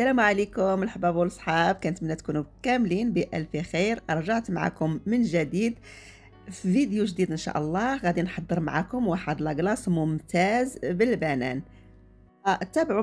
السلام عليكم الحباب والصحاب كنتمنى تكونوا كاملين بألف خير رجعت معكم من جديد في فيديو جديد ان شاء الله غادي نحضر معكم واحد لاكلاص ممتاز بالبنان تابعوا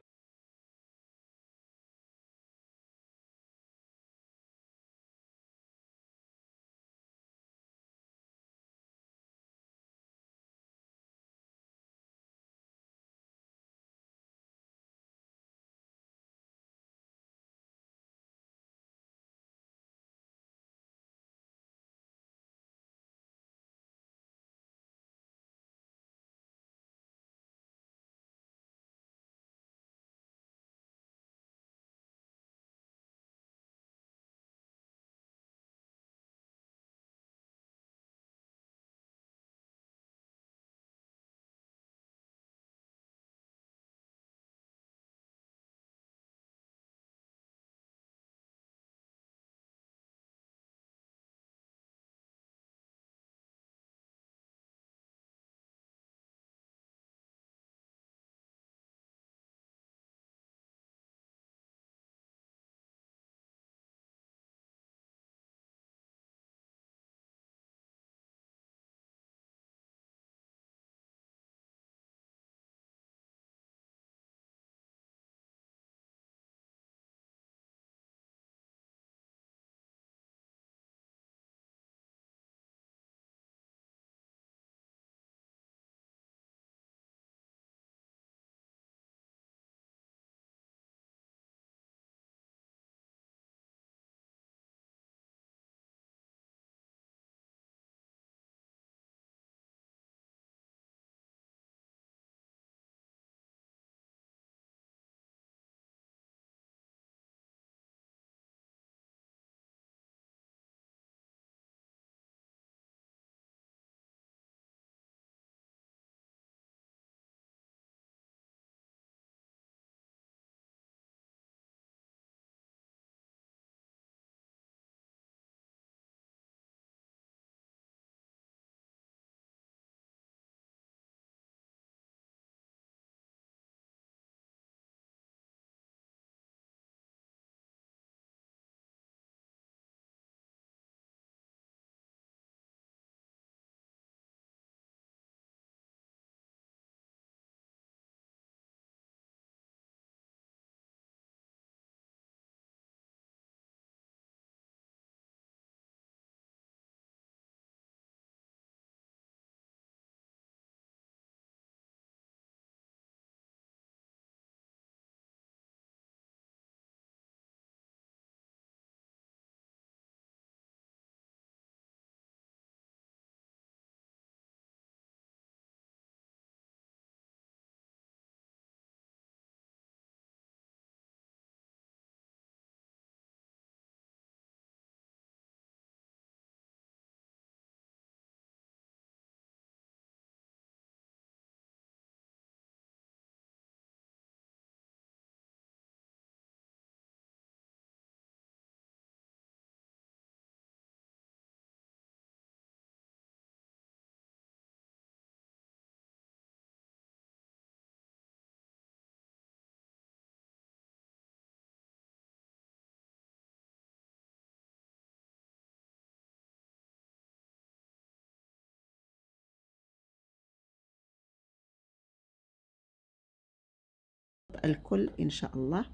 الكل ان شاء الله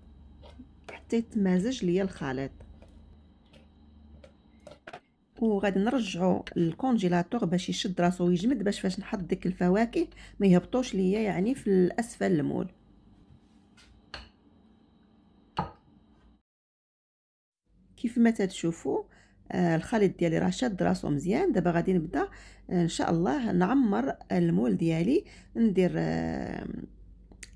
حتى يتمازج ليا الخليط وغادي نرجعو الكونجيلاتور باش يشد راسو ويجمد باش فاش نحط ديك الفواكه ما يهبطوش ليا يعني في الاسفل المول كيف ما تتشوفوا آه الخليط ديالي راه شاد راسو مزيان دابا غادي نبدا آه، ان شاء الله نعمر المول ديالي ندير آه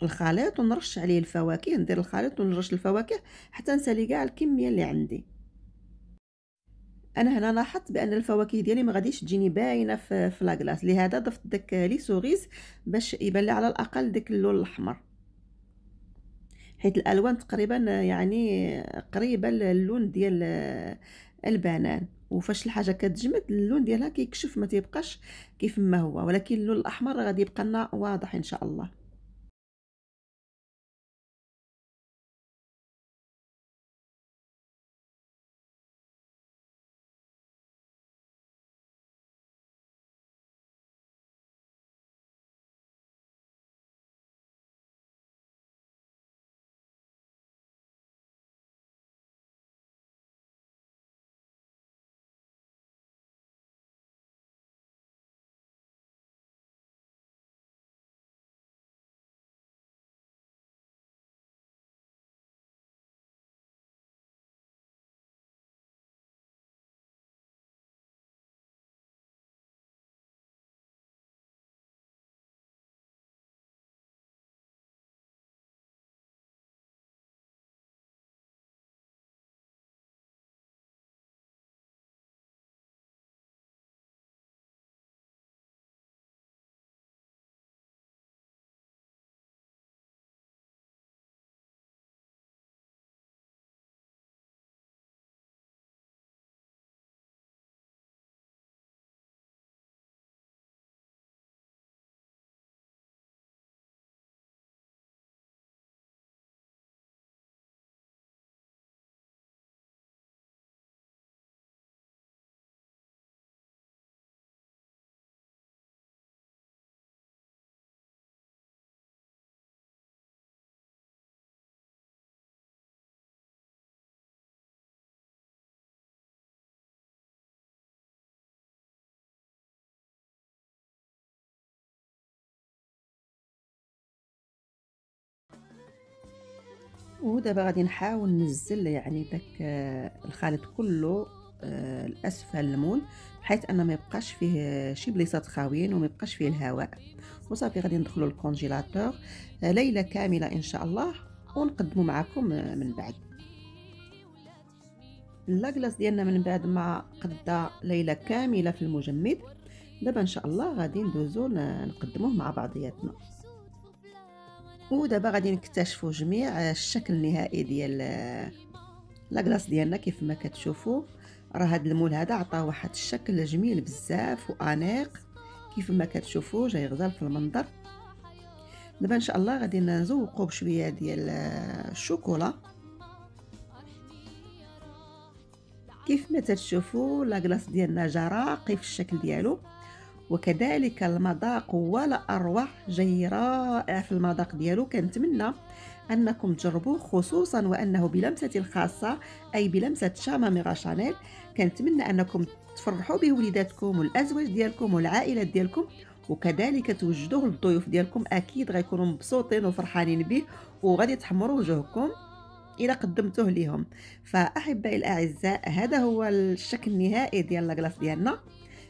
الخليط ونرش عليه الفواكه ندير الخليط ونرش الفواكه حتى نسالي كاع الكميه اللي عندي انا هنا لاحظت بان الفواكه ديالي ما غاديش تجيني باينه في فلاغلاس لهذا ضفت داك لي سوغيز باش يبان لي على الاقل داك اللون الاحمر حيت الالوان تقريبا يعني قريبه للون ديال البنان وفاش الحاجه كتجمد اللون ديالها كيكشف ما تيبقاش كيف ما هو ولكن اللون الاحمر غادي يبقى لنا واضح ان شاء الله ودابا غادي نحاول نزل يعني داك آه، الخليط كله آه، الاسفل المول بحيث ان ما يبقاش فيه شي بليصات خاويين وما يبقاش فيه الهواء وصافي غادي ندخلو الكونجيلاتور آه، ليله كامله ان شاء الله ونقدمو معكم من بعد لاكلاص ديالنا من بعد ما قدا ليله كامله في المجمد دابا ان شاء الله غادي ندوزو نقدموه مع بعضياتنا ودابا غادي نكتشفوا جميع الشكل النهائي ديال آه، لاكلاص ديالنا كيف ما كتشوفوا راه هاد المول هذا عطاه واحد الشكل جميل بزاف وانيق كيف ما كتشوفوا جاي غزال في المنظر دابا ان شاء الله غادي نزوقوا بشويه ديال آه، الشوكولا كيف ما تشوفوا لاكلاص ديالنا جا راقي في الشكل ديالو وكذلك المذاق اروع جاي رائع في المذاق ديالو كنتمنى انكم تجربوه خصوصا وانه بلمستي الخاصه اي بلمسه شاما ميغا شانيل كنتمنى انكم تفرحوا به وليداتكم والازواج ديالكم والعائلات ديالكم وكذلك توجدوه للضيوف ديالكم اكيد غيكونوا مبسوطين وفرحانين به وغادي تحمروا وجوهكم الا قدمتوه ليهم فاحبائي الاعزاء هذا هو الشكل النهائي ديال لاكلاص ديالنا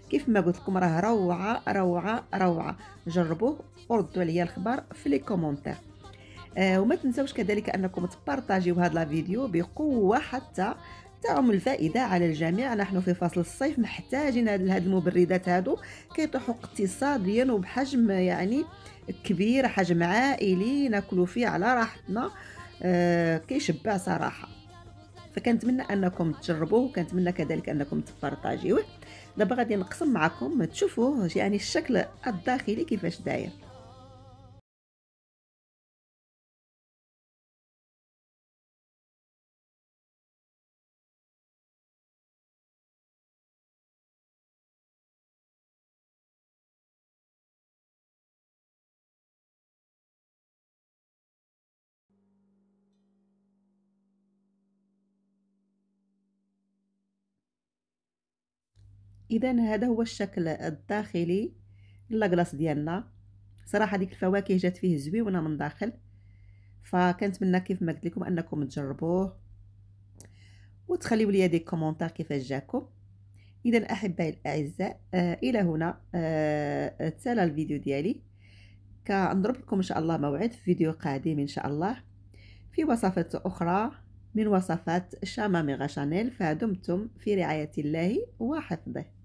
كيف ما قلت لكم راه روعه روعه روعه جربوه وردوا عليا الخبر في لي كومونتير آه وما تنساوش كذلك انكم تبارطاجيو هاد لا فيديو بقوه حتى تعم الفائده على الجميع نحن في فصل الصيف محتاجين هاد المبردات هادو كيطيحوا اقتصاديا وبحجم يعني كبير حجم عائلي ناكلو فيه على راحتنا آه كيشبع صراحه فكنتمنى انكم تجربوه وكنتمنى كذلك انكم تبارطاجيوه دابا غادي نقسم معكم تشوفوه يعني الشكل الداخلي كيفاش داير اذا هذا هو الشكل الداخلي لاكلاص ديالنا صراحه ديك الفواكه جات فيه زويونه من داخل فكنتمنى كيف ما قلت لكم انكم تجربوه وتخليوا لي دي كومونتير كيفاش جاكم اذا احبائي الاعزاء آه الى هنا آه تسالى الفيديو ديالي كنضرب لكم ان شاء الله موعد في فيديو قادم ان شاء الله في وصفات اخرى من وصفات شامامي شانيل فدمتم في رعايه الله وحفظه